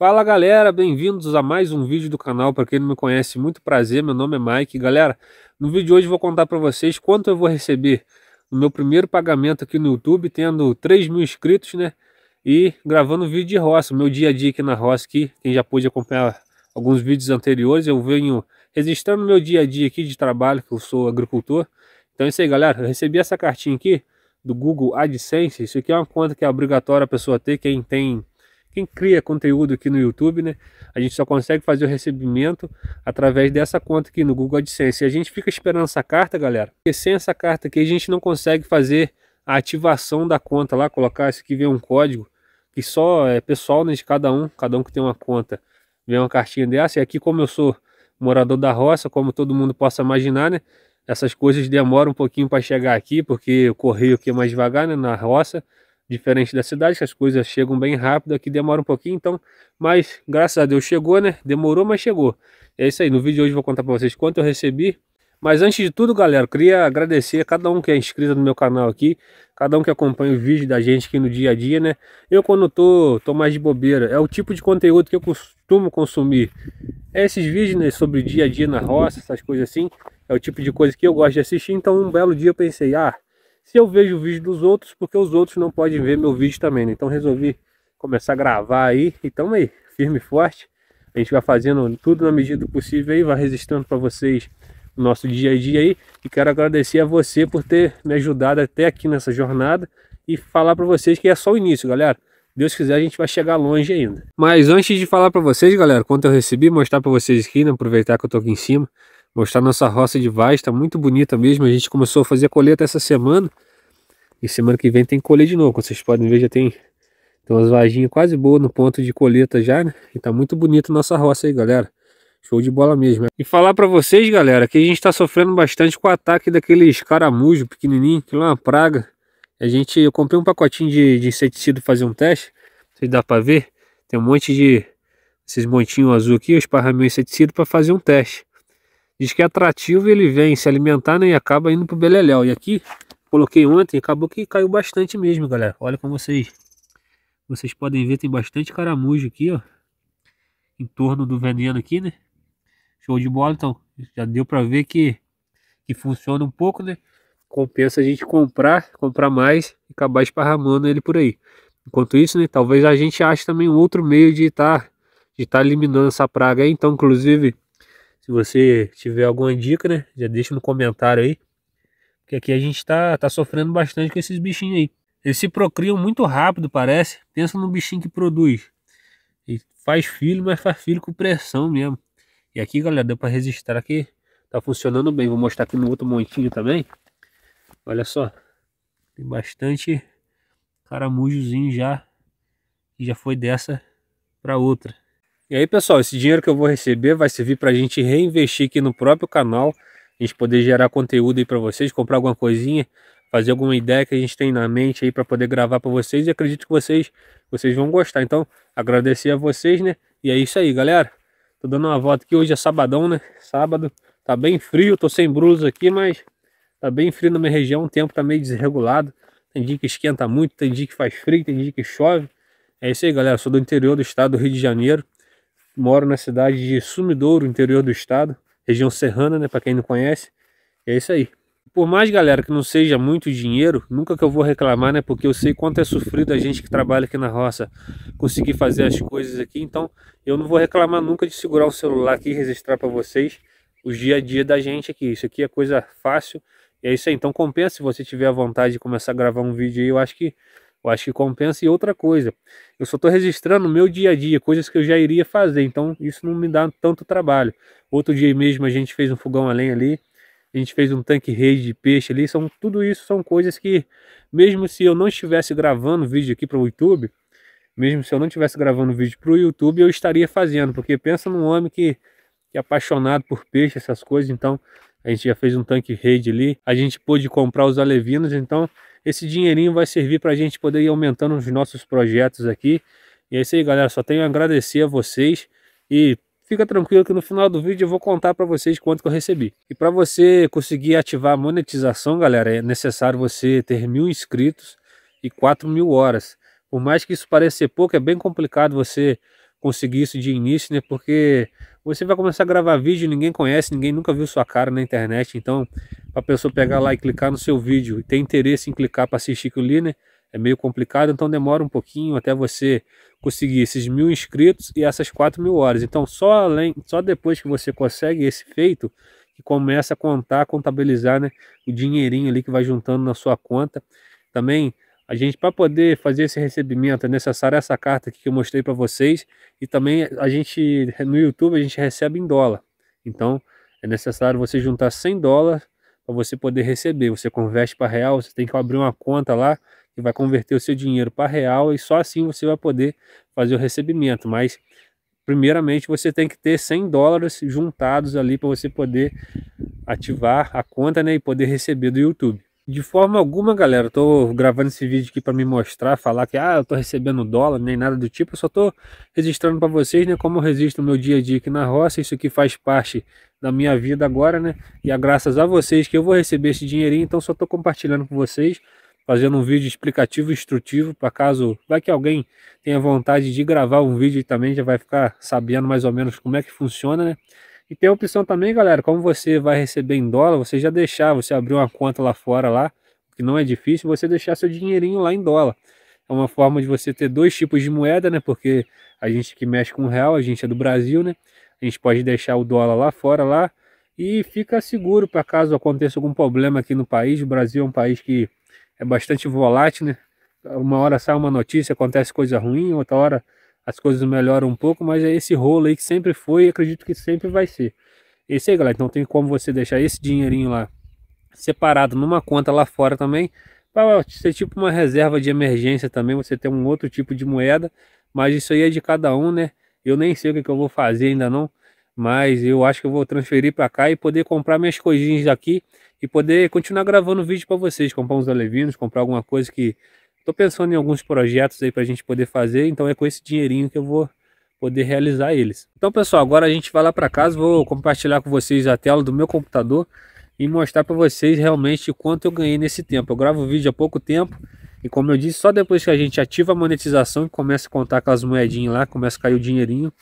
Fala galera, bem-vindos a mais um vídeo do canal. Para quem não me conhece, muito prazer. Meu nome é Mike. Galera, no vídeo de hoje vou contar para vocês quanto eu vou receber no meu primeiro pagamento aqui no YouTube, tendo 3 mil inscritos, né? E gravando vídeo de roça, meu dia a dia aqui na roça. Aqui, quem já pôde acompanhar alguns vídeos anteriores, eu venho registrando meu dia a dia aqui de trabalho, que eu sou agricultor. Então é isso aí, galera. Eu recebi essa cartinha aqui do Google AdSense. Isso aqui é uma conta que é obrigatória a pessoa ter, quem tem quem cria conteúdo aqui no YouTube, né? A gente só consegue fazer o recebimento através dessa conta aqui no Google AdSense. E a gente fica esperando essa carta, galera, porque sem essa carta aqui a gente não consegue fazer a ativação da conta lá, colocar isso aqui, vem um código que só é pessoal né, de cada um, cada um que tem uma conta, vem uma cartinha dessa. E aqui, como eu sou morador da roça, como todo mundo possa imaginar, né? Essas coisas demoram um pouquinho para chegar aqui, porque o correio aqui é mais devagar, né? Na roça. Diferente da cidade, que as coisas chegam bem rápido, aqui demora um pouquinho, então, mas graças a Deus chegou, né? Demorou, mas chegou. É isso aí, no vídeo de hoje eu vou contar para vocês quanto eu recebi. Mas antes de tudo, galera, queria agradecer a cada um que é inscrito no meu canal aqui, cada um que acompanha o vídeo da gente aqui no dia a dia, né? Eu quando tô, tô mais de bobeira, é o tipo de conteúdo que eu costumo consumir. É esses vídeos né, sobre dia a dia na roça, essas coisas assim, é o tipo de coisa que eu gosto de assistir, então um belo dia eu pensei, ah, se eu vejo o vídeo dos outros, porque os outros não podem ver meu vídeo também, né? Então resolvi começar a gravar aí, então aí, firme e forte. A gente vai fazendo tudo na medida do possível aí, vai resistindo para vocês o nosso dia a dia aí. E quero agradecer a você por ter me ajudado até aqui nessa jornada e falar para vocês que é só o início, galera. Deus quiser, a gente vai chegar longe ainda. Mas antes de falar para vocês, galera, quanto eu recebi, mostrar para vocês aqui, né? aproveitar que eu tô aqui em cima mostrar nossa roça de vaz, está muito bonita mesmo. A gente começou a fazer a colheita essa semana. E semana que vem tem que colher de novo. Como vocês podem ver, já tem, tem umas vaginhas quase boas no ponto de colheita já, né? E tá muito bonita nossa roça aí, galera. Show de bola mesmo. E falar para vocês, galera, que a gente está sofrendo bastante com o ataque daqueles caramujo pequenininho, que é uma praga. A gente, eu comprei um pacotinho de, de inseticida fazer um teste. se dá para ver? Tem um monte de esses montinhos azul aqui, eu esparramei o inseticida para fazer um teste. Diz que é atrativo ele vem se alimentar né, e acaba indo pro beleléu. E aqui, coloquei ontem, acabou que caiu bastante mesmo, galera. Olha como vocês, vocês podem ver, tem bastante caramujo aqui, ó. Em torno do veneno aqui, né? Show de bola, então. Já deu para ver que, que funciona um pouco, né? Compensa a gente comprar, comprar mais e acabar esparramando ele por aí. Enquanto isso, né? Talvez a gente ache também um outro meio de estar tá, de tá eliminando essa praga aí. Então, inclusive se você tiver alguma dica, né, já deixa no comentário aí. Porque aqui a gente tá, tá sofrendo bastante com esses bichinhos aí. Eles se procriam muito rápido, parece. Pensa no bichinho que produz. E faz filho, mas faz filho com pressão mesmo. E aqui, galera, deu para registrar que tá funcionando bem. Vou mostrar aqui no outro montinho também. Olha só. Tem bastante caramujozinho já. E já foi dessa para outra. E aí, pessoal, esse dinheiro que eu vou receber vai servir para a gente reinvestir aqui no próprio canal, a gente poder gerar conteúdo aí para vocês, comprar alguma coisinha, fazer alguma ideia que a gente tem na mente aí para poder gravar para vocês e acredito que vocês, vocês vão gostar. Então, agradecer a vocês, né? E é isso aí, galera. Tô dando uma volta aqui, hoje é sabadão, né? Sábado, tá bem frio, tô sem blusa aqui, mas tá bem frio na minha região, o tempo tá meio desregulado. Tem dia que esquenta muito, tem dia que faz frio, tem dia que chove. É isso aí, galera. sou do interior do estado do Rio de Janeiro moro na cidade de Sumidouro, interior do estado, região serrana, né, para quem não conhece. é isso aí. Por mais, galera, que não seja muito dinheiro, nunca que eu vou reclamar, né? Porque eu sei quanto é sofrido a gente que trabalha aqui na roça conseguir fazer as coisas aqui. Então, eu não vou reclamar nunca de segurar o celular aqui e registrar para vocês o dia a dia da gente aqui. Isso aqui é coisa fácil. E é isso aí. Então, compensa se você tiver a vontade de começar a gravar um vídeo aí. Eu acho que eu acho que compensa. E outra coisa, eu só estou registrando o meu dia a dia, coisas que eu já iria fazer, então isso não me dá tanto trabalho. Outro dia mesmo a gente fez um fogão a lenha ali, a gente fez um tanque rede de peixe ali, são tudo isso são coisas que mesmo se eu não estivesse gravando vídeo aqui para o YouTube, mesmo se eu não estivesse gravando vídeo para o YouTube, eu estaria fazendo, porque pensa num homem que, que é apaixonado por peixe, essas coisas, então a gente já fez um tanque rede ali, a gente pôde comprar os alevinos, então esse dinheirinho vai servir para a gente poder ir aumentando os nossos projetos aqui. E é isso aí, galera. Só tenho a agradecer a vocês. E fica tranquilo que no final do vídeo eu vou contar para vocês quanto que eu recebi. E para você conseguir ativar a monetização, galera, é necessário você ter mil inscritos e quatro mil horas. Por mais que isso pareça ser pouco, é bem complicado você conseguir isso de início, né? Porque você vai começar a gravar vídeo, ninguém conhece, ninguém nunca viu sua cara na internet, então para a pessoa pegar lá e clicar no seu vídeo e ter interesse em clicar para assistir aquilo ali, né? É meio complicado, então demora um pouquinho até você conseguir esses mil inscritos e essas quatro mil horas. Então só além, só depois que você consegue esse feito, que começa a contar, contabilizar, né? O dinheirinho ali que vai juntando na sua conta. Também a gente, para poder fazer esse recebimento, é necessário essa carta aqui que eu mostrei para vocês. E também a gente, no YouTube, a gente recebe em dólar. Então, é necessário você juntar 100 dólares para você poder receber. Você converte para real, você tem que abrir uma conta lá que vai converter o seu dinheiro para real e só assim você vai poder fazer o recebimento. Mas primeiramente você tem que ter 100 dólares juntados ali para você poder ativar a conta né, e poder receber do YouTube. De forma alguma, galera, eu tô gravando esse vídeo aqui para me mostrar, falar que ah, eu tô recebendo dólar, nem nada do tipo, eu só tô registrando para vocês, né, como eu registro o meu dia a dia aqui na roça. Isso aqui faz parte da minha vida agora, né? E é graças a vocês que eu vou receber esse dinheirinho, então só estou compartilhando com vocês, fazendo um vídeo explicativo, instrutivo, para caso vai que alguém tenha vontade de gravar um vídeo também, já vai ficar sabendo mais ou menos como é que funciona, né? E tem a opção também, galera, como você vai receber em dólar, você já deixar, você abrir uma conta lá fora lá, que não é difícil, você deixar seu dinheirinho lá em dólar. É uma forma de você ter dois tipos de moeda, né? Porque a gente que mexe com real, a gente é do Brasil, né? a gente pode deixar o dólar lá fora lá e fica seguro para caso aconteça algum problema aqui no país. O Brasil é um país que é bastante volátil, né? Uma hora sai uma notícia, acontece coisa ruim, outra hora as coisas melhoram um pouco, mas é esse rolo aí que sempre foi e acredito que sempre vai ser. Esse aí, galera, então tem como você deixar esse dinheirinho lá separado numa conta lá fora também, para ser tipo uma reserva de emergência também, você ter um outro tipo de moeda, mas isso aí é de cada um, né? Eu nem sei o que, que eu vou fazer ainda não, mas eu acho que eu vou transferir para cá e poder comprar minhas coisinhas daqui e poder continuar gravando vídeo para vocês, comprar uns alevinos, comprar alguma coisa que tô pensando em alguns projetos aí para a gente poder fazer, então é com esse dinheirinho que eu vou poder realizar eles. Então pessoal, agora a gente vai lá para casa, vou compartilhar com vocês a tela do meu computador e mostrar para vocês realmente quanto eu ganhei nesse tempo. Eu gravo vídeo há pouco tempo e como eu disse, só depois que a gente ativa a monetização, começa a contar aquelas moedinhas lá, começa a cair o dinheirinho,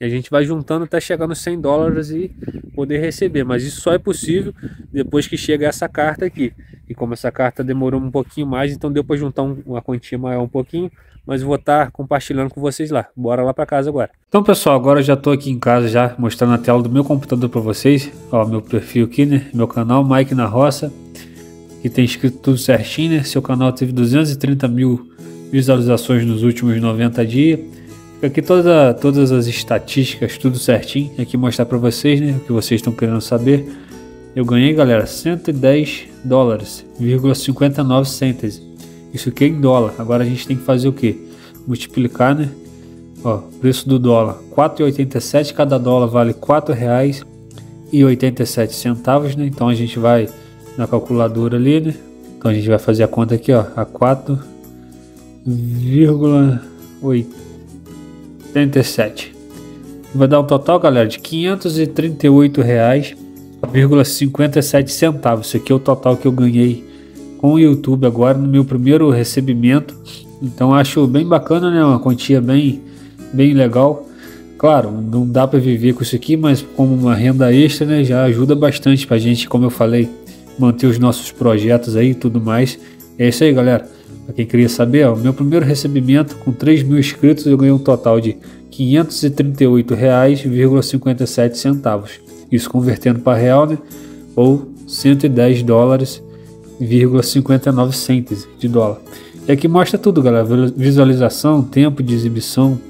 e a gente vai juntando até chegar nos 100 dólares e poder receber. Mas isso só é possível depois que chega essa carta aqui. E como essa carta demorou um pouquinho mais, então deu para juntar um, uma quantia maior um pouquinho. Mas vou estar tá compartilhando com vocês lá. Bora lá para casa agora. Então pessoal, agora eu já estou aqui em casa já mostrando a tela do meu computador para vocês. Ó, meu perfil aqui, né? Meu canal Mike na Roça que tem escrito tudo certinho, né? Seu canal teve 230 mil visualizações nos últimos 90 dias. Fica aqui toda, todas as estatísticas, tudo certinho. Aqui mostrar para vocês, né? O que vocês estão querendo saber. Eu ganhei, galera, 110 dólares, 59 centes. Isso aqui é em dólar. Agora a gente tem que fazer o quê? Multiplicar, né? Ó, preço do dólar, 4,87. Cada dólar vale 87 4,87, né? Então a gente vai na calculadora ali, né? Então a gente vai fazer a conta aqui, ó, a 4,87. Vai dar um total, galera, de R$ 538,57. Isso aqui é o total que eu ganhei com o YouTube agora no meu primeiro recebimento. Então acho bem bacana, né? Uma quantia bem, bem legal. Claro, não dá para viver com isso aqui, mas como uma renda extra, né, já ajuda bastante para gente, como eu falei, manter os nossos projetos aí e tudo mais. É isso aí, galera. Para quem queria saber, o meu primeiro recebimento com 3 mil inscritos eu ganhei um total de R$ 538,57. Isso convertendo para real, né? Ou 110 dólares, 59 cêntimos de dólar. E aqui mostra tudo, galera. Visualização, tempo de exibição.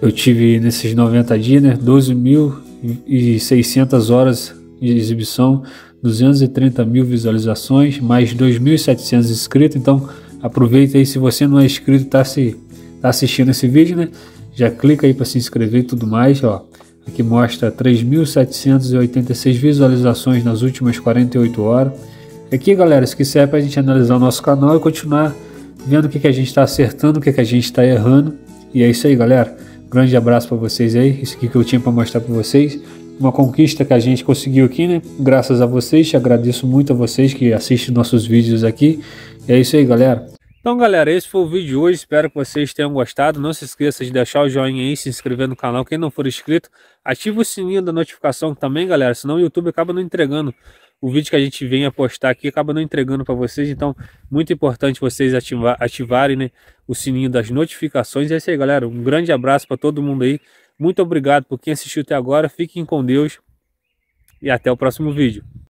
Eu tive nesses 90 dias, né? 12.600 horas de exibição, 230 mil visualizações, mais 2.700 inscritos. Então aproveita aí se você não é inscrito, tá se tá assistindo esse vídeo, né? Já clica aí para se inscrever e tudo mais, ó. Aqui mostra 3.786 visualizações nas últimas 48 horas. Aqui, galera, isso que serve é para a gente analisar o nosso canal e continuar vendo o que, que a gente está acertando, o que, que a gente está errando. E é isso aí, galera. Grande abraço para vocês aí. Isso aqui que eu tinha para mostrar para vocês uma conquista que a gente conseguiu aqui, né? Graças a vocês, agradeço muito a vocês que assistem nossos vídeos aqui. E é isso aí, galera. Então, galera, esse foi o vídeo de hoje. Espero que vocês tenham gostado. Não se esqueça de deixar o joinha aí, se inscrever no canal. Quem não for inscrito, ativa o sininho da notificação também, galera. Senão o YouTube acaba não entregando o vídeo que a gente vem a postar aqui, acaba não entregando para vocês. Então, muito importante vocês ativar, ativarem né, o sininho das notificações. é isso aí, galera. Um grande abraço para todo mundo aí. Muito obrigado por quem assistiu até agora. Fiquem com Deus e até o próximo vídeo.